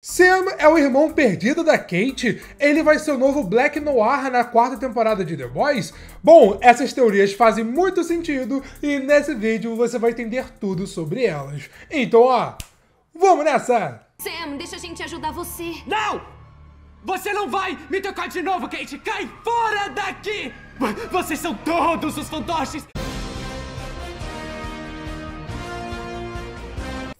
Sam é o irmão perdido da Kate? Ele vai ser o novo Black Noir na quarta temporada de The Boys? Bom, essas teorias fazem muito sentido e nesse vídeo você vai entender tudo sobre elas. Então, ó, vamos nessa! Sam, deixa a gente ajudar você. Não! Você não vai me tocar de novo, Kate! Cai fora daqui! Vocês são todos os fantoches!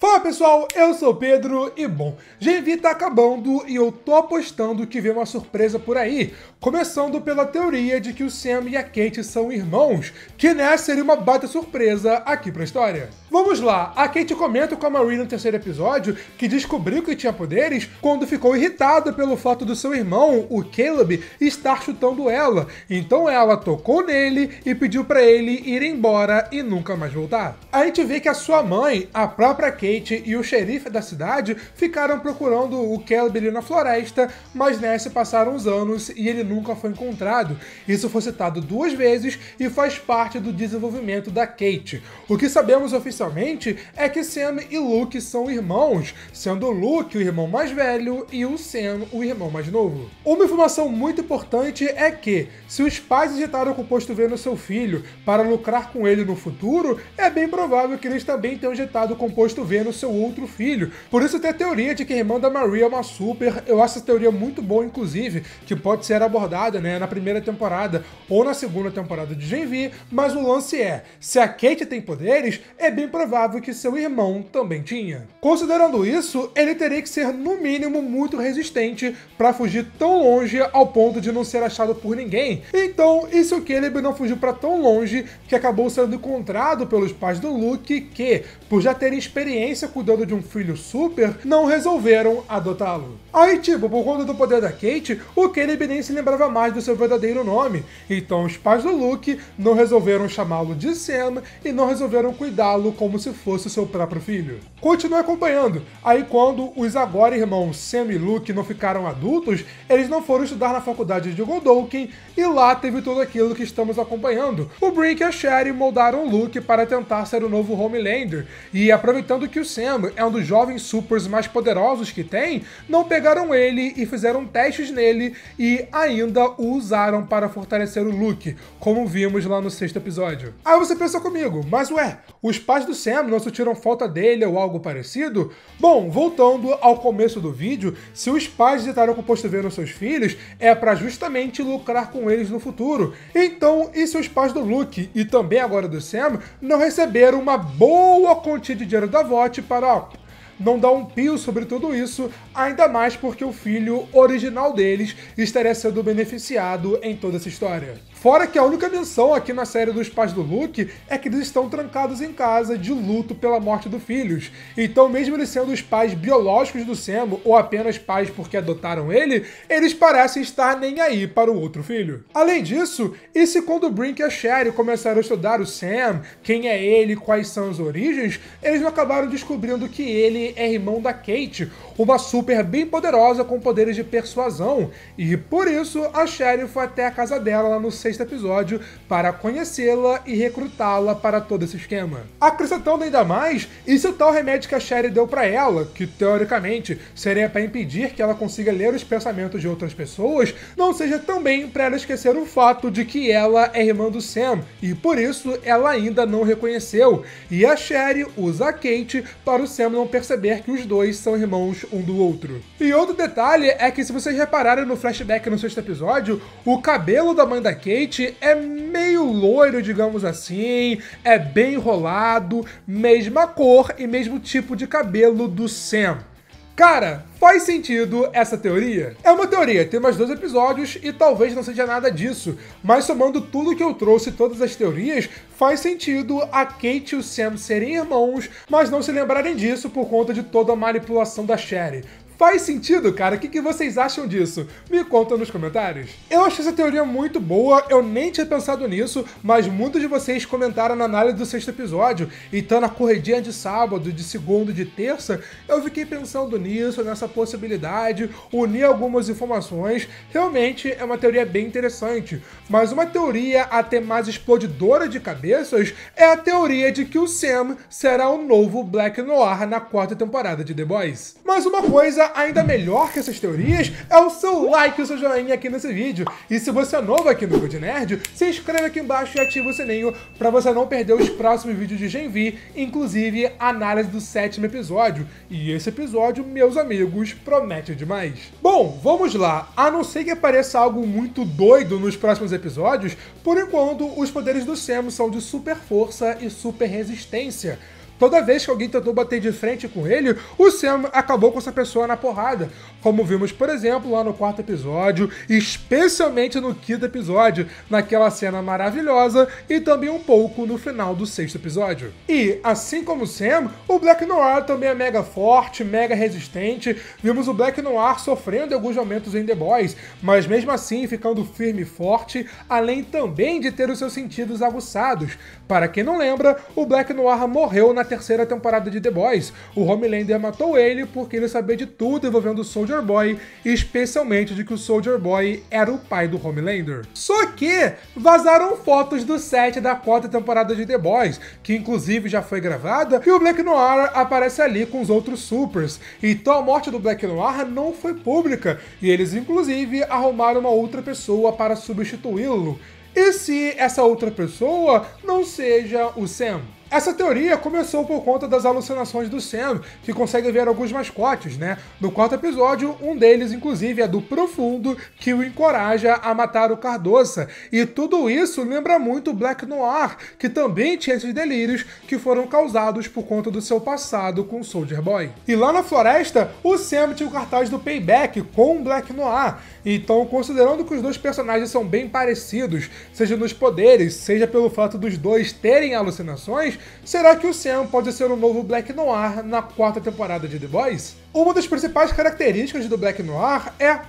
Fala pessoal, eu sou Pedro e bom, GV tá acabando e eu tô apostando que vem uma surpresa por aí, começando pela teoria de que o Sam e a Kate são irmãos, que né seria uma baita surpresa aqui pra história. Vamos lá, a Kate comenta com a Marie no terceiro episódio que descobriu que tinha poderes quando ficou irritada pelo fato do seu irmão, o Caleb, estar chutando ela, então ela tocou nele e pediu para ele ir embora e nunca mais voltar. A gente vê que a sua mãe, a própria Kate, Kate e o xerife da cidade ficaram procurando o Caleb na floresta, mas nessa passaram os anos e ele nunca foi encontrado. Isso foi citado duas vezes e faz parte do desenvolvimento da Kate. O que sabemos oficialmente é que Sam e Luke são irmãos, sendo Luke o irmão mais velho e o Sam o irmão mais novo. Uma informação muito importante é que, se os pais injetaram o composto V no seu filho para lucrar com ele no futuro, é bem provável que eles também tenham injetado o composto V no seu outro filho. Por isso tem a teoria de que a irmã da Maria é uma super. Eu acho essa teoria muito boa, inclusive, que pode ser abordada né, na primeira temporada ou na segunda temporada de V. mas o lance é, se a Kate tem poderes, é bem provável que seu irmão também tinha. Considerando isso, ele teria que ser no mínimo muito resistente para fugir tão longe ao ponto de não ser achado por ninguém. Então, isso o Caleb não fugiu para tão longe que acabou sendo encontrado pelos pais do Luke que, por já terem experiência cuidando de um filho super, não resolveram adotá-lo. Aí, tipo, por conta do poder da Kate, o Caleb nem se lembrava mais do seu verdadeiro nome, então os pais do Luke não resolveram chamá-lo de Sam e não resolveram cuidá-lo como se fosse seu próprio filho. Continue acompanhando. Aí, quando os agora irmãos Sam e Luke não ficaram adultos, eles não foram estudar na faculdade de Godolkin e lá teve tudo aquilo que estamos acompanhando. O Brink e a Sherry moldaram Luke para tentar ser o novo Homelander e aproveitando que que o Sam é um dos jovens supers mais poderosos que tem, não pegaram ele e fizeram testes nele e ainda o usaram para fortalecer o Luke, como vimos lá no sexto episódio. Aí você pensa comigo, mas ué, os pais do Sam não sentiram falta dele ou algo parecido? Bom, voltando ao começo do vídeo, se os pais estarem com o posto ver nos seus filhos, é para justamente lucrar com eles no futuro. Então, e se os pais do Luke, e também agora do Sam, não receberam uma boa quantia de dinheiro da voz Scott Parock. Não dá um pio sobre tudo isso, ainda mais porque o filho original deles estaria sendo beneficiado em toda essa história. Fora que a única menção aqui na série dos pais do Luke é que eles estão trancados em casa de luto pela morte dos filhos. Então, mesmo eles sendo os pais biológicos do Sam ou apenas pais porque adotaram ele, eles parecem estar nem aí para o outro filho. Além disso, e se quando Brink e a Sherry começaram a estudar o Sam, quem é ele, quais são as origens, eles não acabaram descobrindo que ele é irmão da Kate, uma super bem poderosa com poderes de persuasão, e por isso a Sherry foi até a casa dela lá no sexto episódio para conhecê-la e recrutá-la para todo esse esquema. Acrescentando ainda mais, e se o tal remédio que a Sherry deu para ela, que teoricamente seria para impedir que ela consiga ler os pensamentos de outras pessoas, não seja também para ela esquecer o fato de que ela é irmã do Sam e por isso ela ainda não reconheceu. E a Sherry usa a Kate para o Sam não perceber que os dois são irmãos um do outro. E outro detalhe é que se vocês repararem no flashback no sexto episódio, o cabelo da mãe da Kate Kate é meio loiro, digamos assim, é bem enrolado, mesma cor e mesmo tipo de cabelo do Sam. Cara, faz sentido essa teoria? É uma teoria, tem mais dois episódios e talvez não seja nada disso, mas somando tudo que eu trouxe, todas as teorias, faz sentido a Kate e o Sam serem irmãos, mas não se lembrarem disso por conta de toda a manipulação da Sherry. Faz sentido, cara? O que, que vocês acham disso? Me conta nos comentários. Eu acho essa teoria muito boa, eu nem tinha pensado nisso, mas muitos de vocês comentaram na análise do sexto episódio, então na corredinha de sábado, de segunda, de terça, eu fiquei pensando nisso, nessa possibilidade, unir algumas informações. Realmente é uma teoria bem interessante, mas uma teoria até mais explodidora de cabeças é a teoria de que o Sam será o novo Black Noir na quarta temporada de The Boys. Mas uma coisa ainda melhor que essas teorias é o seu like e o seu joinha aqui nesse vídeo. E se você é novo aqui no Good Nerd, se inscreve aqui embaixo e ativa o sininho para você não perder os próximos vídeos de Gen V, inclusive a análise do sétimo episódio. E esse episódio, meus amigos, promete demais. Bom, vamos lá. A não ser que apareça algo muito doido nos próximos episódios, por enquanto os poderes do Sam são de super força e super resistência. Toda vez que alguém tentou bater de frente com ele, o Sam acabou com essa pessoa na porrada. Como vimos, por exemplo, lá no quarto episódio, especialmente no quinto episódio, naquela cena maravilhosa, e também um pouco no final do sexto episódio. E, assim como o Sam, o Black Noir também é mega forte, mega resistente. Vimos o Black Noir sofrendo alguns momentos em The Boys, mas mesmo assim ficando firme e forte, além também de ter os seus sentidos aguçados. Para quem não lembra, o Black Noir morreu na terceira temporada de The Boys. O Homelander matou ele porque ele sabia de tudo envolvendo o Soldier Boy, especialmente de que o Soldier Boy era o pai do Homelander. Só que vazaram fotos do set da quarta temporada de The Boys, que inclusive já foi gravada, e o Black Noir aparece ali com os outros supers. Então a morte do Black Noir não foi pública, e eles inclusive arrumaram uma outra pessoa para substituí-lo. E se essa outra pessoa não seja o Sam? Essa teoria começou por conta das alucinações do Sam, que consegue ver alguns mascotes, né? No quarto episódio, um deles, inclusive, é do Profundo, que o encoraja a matar o Cardoça. E tudo isso lembra muito Black Noir, que também tinha esses delírios que foram causados por conta do seu passado com Soldier Boy. E lá na floresta, o Sam tinha o cartaz do Payback com Black Noir. Então, considerando que os dois personagens são bem parecidos, seja nos poderes, seja pelo fato dos dois terem alucinações, será que o Sam pode ser o novo Black Noir na quarta temporada de The Boys? Uma das principais características do Black Noir é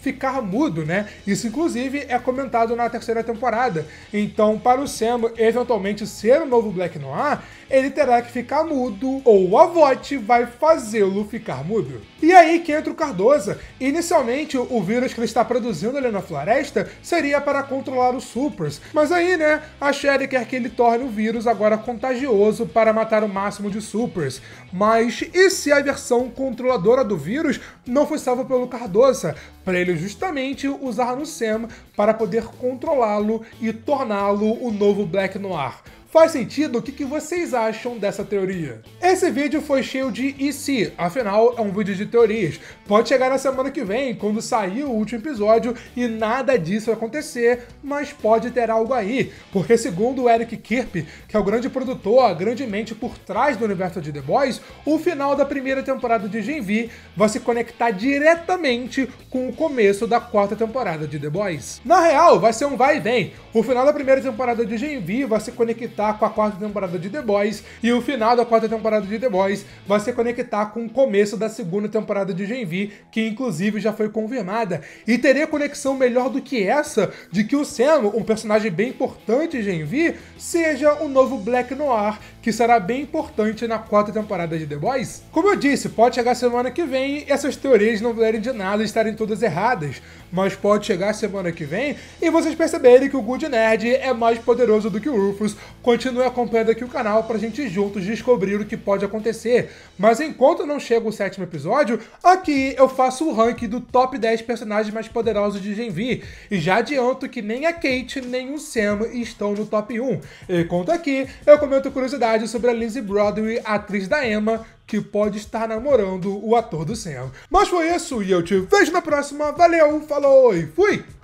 ficar mudo, né? Isso, inclusive, é comentado na terceira temporada. Então, para o Sam eventualmente ser o novo Black Noir, ele terá que ficar mudo, ou a Vought vai fazê-lo ficar mudo. E aí que entra o Cardoza. Inicialmente, o vírus que ele está produzindo ali na floresta seria para controlar os Supers, mas aí, né, a Sherry quer que ele torne o vírus agora contagioso para matar o máximo de Supers. Mas e se a versão controladora do vírus não foi salva pelo Cardoza? para ele justamente usar no Sam para poder controlá-lo e torná-lo o novo Black Noir. Faz sentido? O que, que vocês acham dessa teoria? Esse vídeo foi cheio de e se, afinal é um vídeo de teorias. Pode chegar na semana que vem, quando sair o último episódio e nada disso acontecer, mas pode ter algo aí, porque segundo o Eric Kirp, que é o grande produtor, a grande mente por trás do universo de The Boys, o final da primeira temporada de Gen V vai se conectar diretamente com o começo da quarta temporada de The Boys. Na real, vai ser um vai e vem. O final da primeira temporada de Gen V vai se conectar conectar com a quarta temporada de The Boys e o final da quarta temporada de The Boys vai se conectar com o começo da segunda temporada de Gen V, que inclusive já foi confirmada. E teria conexão melhor do que essa de que o Sam, um personagem bem importante de Gen V, seja o novo Black Noir que será bem importante na quarta temporada de The Boys? Como eu disse, pode chegar semana que vem e essas teorias não valerem de nada estarem todas erradas, mas pode chegar semana que vem e vocês perceberem que o Good Nerd é mais poderoso do que o Rufus. Continue acompanhando aqui o canal pra gente juntos descobrir o que pode acontecer. Mas enquanto não chega o sétimo episódio, aqui eu faço o ranking do top 10 personagens mais poderosos de Gen V. E já adianto que nem a Kate nem o Sam estão no top 1. E conto aqui, eu comento curiosidade curiosidade sobre a Lizzie Broadway, atriz da Emma, que pode estar namorando o ator do Sam. Mas foi isso e eu te vejo na próxima. Valeu, falou e fui!